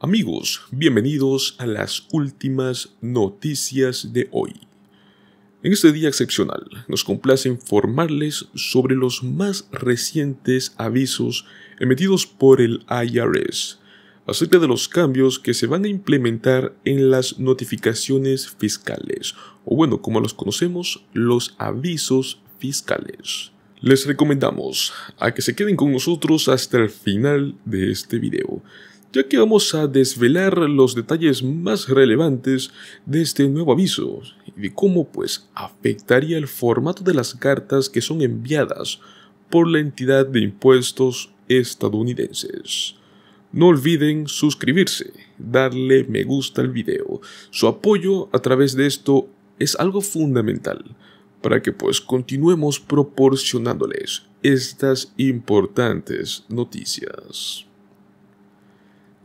Amigos, bienvenidos a las últimas noticias de hoy. En este día excepcional, nos complace informarles sobre los más recientes avisos emitidos por el IRS acerca de los cambios que se van a implementar en las notificaciones fiscales, o bueno, como los conocemos, los avisos fiscales. Les recomendamos a que se queden con nosotros hasta el final de este video ya que vamos a desvelar los detalles más relevantes de este nuevo aviso y de cómo pues afectaría el formato de las cartas que son enviadas por la entidad de impuestos estadounidenses. No olviden suscribirse, darle me gusta al video. Su apoyo a través de esto es algo fundamental para que pues continuemos proporcionándoles estas importantes noticias.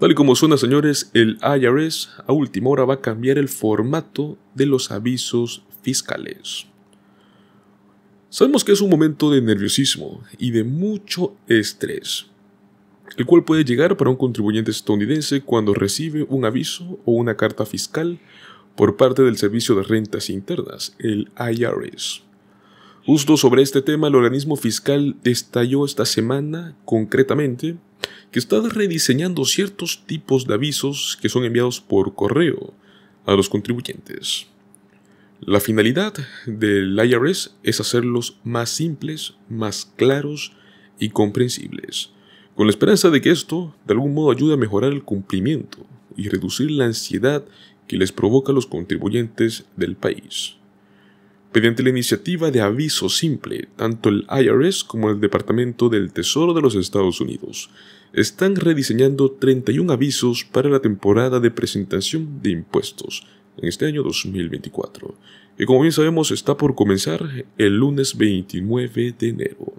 Tal y como suena, señores, el IRS a última hora va a cambiar el formato de los avisos fiscales. Sabemos que es un momento de nerviosismo y de mucho estrés, el cual puede llegar para un contribuyente estadounidense cuando recibe un aviso o una carta fiscal por parte del Servicio de Rentas Internas, el IRS. Justo sobre este tema, el organismo fiscal estalló esta semana, concretamente, que está rediseñando ciertos tipos de avisos que son enviados por correo a los contribuyentes. La finalidad del IRS es hacerlos más simples, más claros y comprensibles, con la esperanza de que esto de algún modo ayude a mejorar el cumplimiento y reducir la ansiedad que les provoca a los contribuyentes del país. Mediante la iniciativa de aviso simple, tanto el IRS como el Departamento del Tesoro de los Estados Unidos están rediseñando 31 avisos para la temporada de presentación de impuestos en este año 2024, y como bien sabemos está por comenzar el lunes 29 de enero.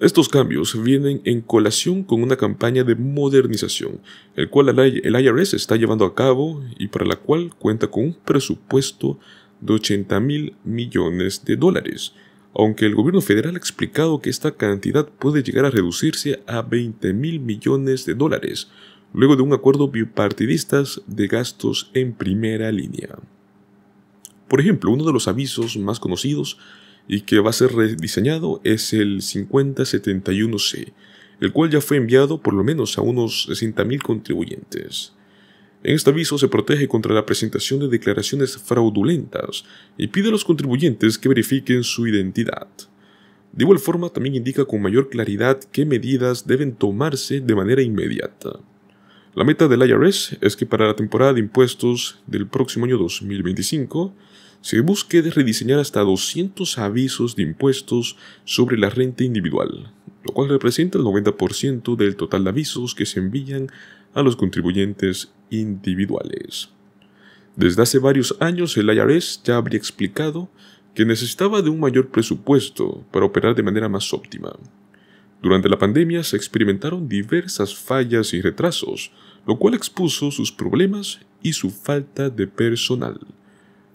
Estos cambios vienen en colación con una campaña de modernización, el cual el IRS está llevando a cabo y para la cual cuenta con un presupuesto de 80 mil millones de dólares, aunque el gobierno federal ha explicado que esta cantidad puede llegar a reducirse a 20 mil millones de dólares, luego de un acuerdo bipartidista de gastos en primera línea. Por ejemplo, uno de los avisos más conocidos y que va a ser rediseñado es el 5071C, el cual ya fue enviado por lo menos a unos 60.000 contribuyentes. En este aviso se protege contra la presentación de declaraciones fraudulentas y pide a los contribuyentes que verifiquen su identidad. De igual forma, también indica con mayor claridad qué medidas deben tomarse de manera inmediata. La meta del IRS es que para la temporada de impuestos del próximo año 2025 se busque rediseñar hasta 200 avisos de impuestos sobre la renta individual, lo cual representa el 90% del total de avisos que se envían a los contribuyentes individuales. Desde hace varios años el IRS ya habría explicado que necesitaba de un mayor presupuesto para operar de manera más óptima. Durante la pandemia se experimentaron diversas fallas y retrasos, lo cual expuso sus problemas y su falta de personal.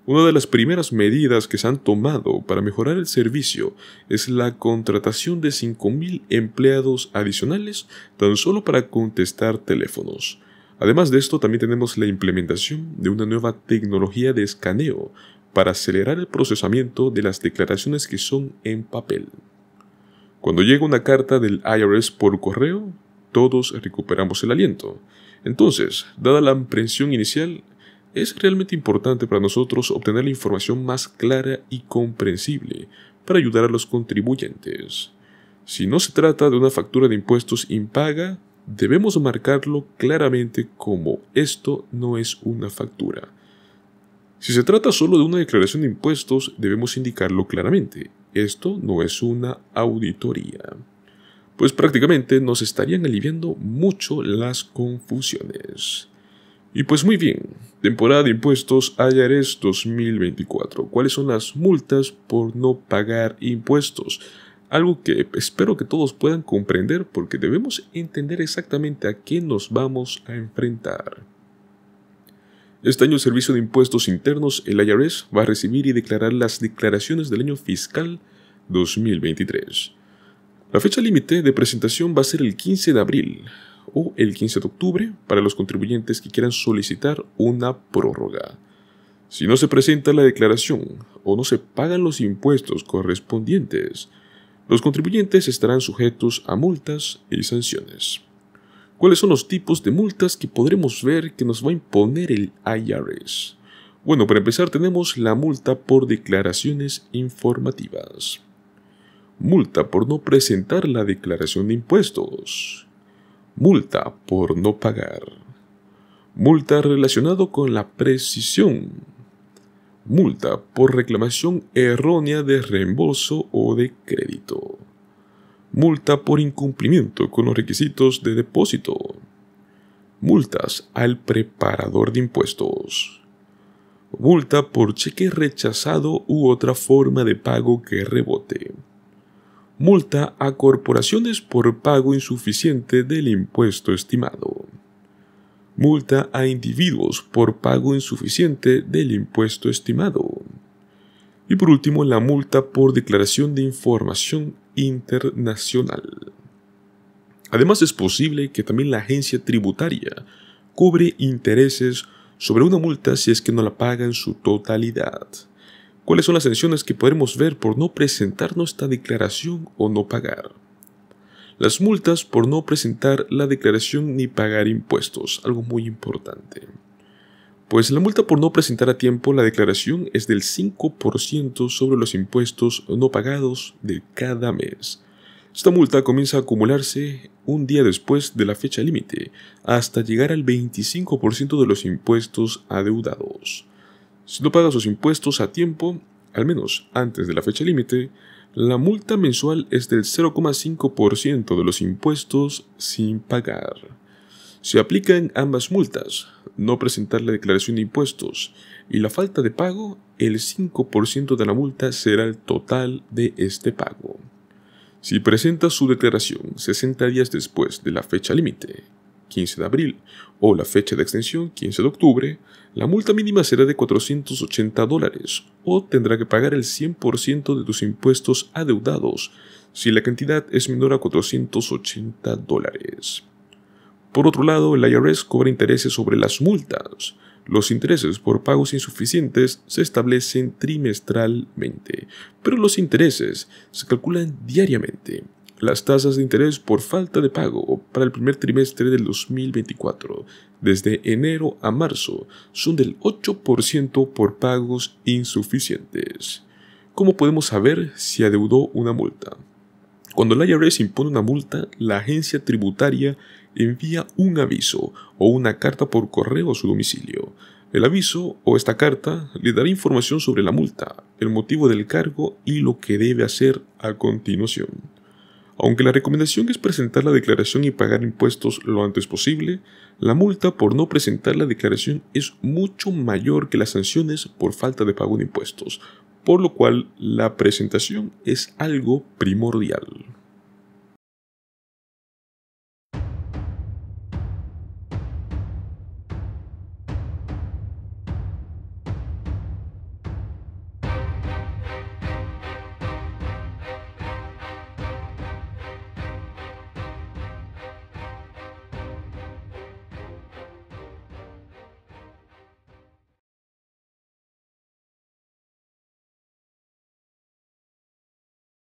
Una de las primeras medidas que se han tomado para mejorar el servicio es la contratación de 5.000 empleados adicionales tan solo para contestar teléfonos. Además de esto, también tenemos la implementación de una nueva tecnología de escaneo para acelerar el procesamiento de las declaraciones que son en papel. Cuando llega una carta del IRS por correo, todos recuperamos el aliento. Entonces, dada la impresión inicial, es realmente importante para nosotros obtener la información más clara y comprensible para ayudar a los contribuyentes. Si no se trata de una factura de impuestos impaga, Debemos marcarlo claramente como esto no es una factura. Si se trata solo de una declaración de impuestos, debemos indicarlo claramente. Esto no es una auditoría. Pues prácticamente nos estarían aliviando mucho las confusiones. Y pues muy bien, temporada de impuestos IRS 2024. ¿Cuáles son las multas por no pagar impuestos? Algo que espero que todos puedan comprender porque debemos entender exactamente a qué nos vamos a enfrentar. Este año el Servicio de Impuestos Internos, el IRS, va a recibir y declarar las declaraciones del año fiscal 2023. La fecha límite de presentación va a ser el 15 de abril o el 15 de octubre para los contribuyentes que quieran solicitar una prórroga. Si no se presenta la declaración o no se pagan los impuestos correspondientes, los contribuyentes estarán sujetos a multas y sanciones. ¿Cuáles son los tipos de multas que podremos ver que nos va a imponer el IRS? Bueno, para empezar tenemos la multa por declaraciones informativas. Multa por no presentar la declaración de impuestos. Multa por no pagar. Multa relacionado con la precisión multa por reclamación errónea de reembolso o de crédito, multa por incumplimiento con los requisitos de depósito, multas al preparador de impuestos, multa por cheque rechazado u otra forma de pago que rebote, multa a corporaciones por pago insuficiente del impuesto estimado multa a individuos por pago insuficiente del impuesto estimado. Y por último, la multa por declaración de información internacional. Además, es posible que también la agencia tributaria cubre intereses sobre una multa si es que no la paga en su totalidad. ¿Cuáles son las sanciones que podremos ver por no presentar nuestra declaración o no pagar? Las multas por no presentar la declaración ni pagar impuestos, algo muy importante. Pues la multa por no presentar a tiempo la declaración es del 5% sobre los impuestos no pagados de cada mes. Esta multa comienza a acumularse un día después de la fecha límite, hasta llegar al 25% de los impuestos adeudados. Si no paga sus impuestos a tiempo, al menos antes de la fecha límite, la multa mensual es del 0,5% de los impuestos sin pagar. Se en ambas multas, no presentar la declaración de impuestos y la falta de pago, el 5% de la multa será el total de este pago. Si presenta su declaración 60 días después de la fecha límite, 15 de abril, o la fecha de extensión 15 de octubre, la multa mínima será de 480 dólares o tendrá que pagar el 100% de tus impuestos adeudados si la cantidad es menor a 480 dólares. Por otro lado, el IRS cobra intereses sobre las multas. Los intereses por pagos insuficientes se establecen trimestralmente, pero los intereses se calculan diariamente las tasas de interés por falta de pago para el primer trimestre del 2024, desde enero a marzo, son del 8% por pagos insuficientes. ¿Cómo podemos saber si adeudó una multa? Cuando la IRS impone una multa, la agencia tributaria envía un aviso o una carta por correo a su domicilio. El aviso o esta carta le dará información sobre la multa, el motivo del cargo y lo que debe hacer a continuación. Aunque la recomendación es presentar la declaración y pagar impuestos lo antes posible, la multa por no presentar la declaración es mucho mayor que las sanciones por falta de pago de impuestos, por lo cual la presentación es algo primordial.